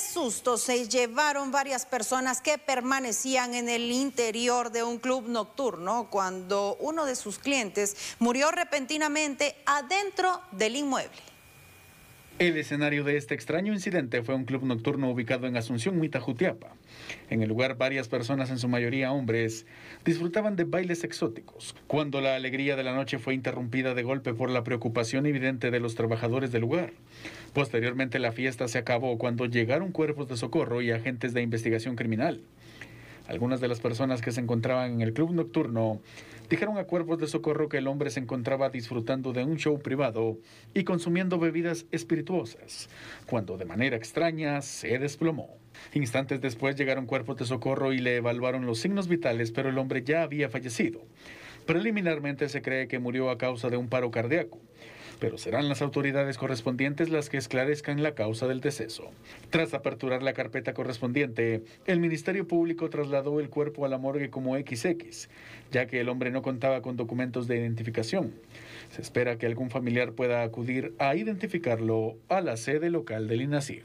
susto se llevaron varias personas que permanecían en el interior de un club nocturno cuando uno de sus clientes murió repentinamente adentro del inmueble. El escenario de este extraño incidente fue un club nocturno ubicado en Asunción, Mitajutiapa. En el lugar, varias personas, en su mayoría hombres, disfrutaban de bailes exóticos. Cuando la alegría de la noche fue interrumpida de golpe por la preocupación evidente de los trabajadores del lugar. Posteriormente, la fiesta se acabó cuando llegaron cuerpos de socorro y agentes de investigación criminal. Algunas de las personas que se encontraban en el club nocturno dijeron a cuerpos de socorro que el hombre se encontraba disfrutando de un show privado y consumiendo bebidas espirituosas, cuando de manera extraña se desplomó. Instantes después llegaron cuerpos de socorro y le evaluaron los signos vitales, pero el hombre ya había fallecido. Preliminarmente se cree que murió a causa de un paro cardíaco pero serán las autoridades correspondientes las que esclarezcan la causa del deceso. Tras aperturar la carpeta correspondiente, el Ministerio Público trasladó el cuerpo a la morgue como XX, ya que el hombre no contaba con documentos de identificación. Se espera que algún familiar pueda acudir a identificarlo a la sede local del INASIF.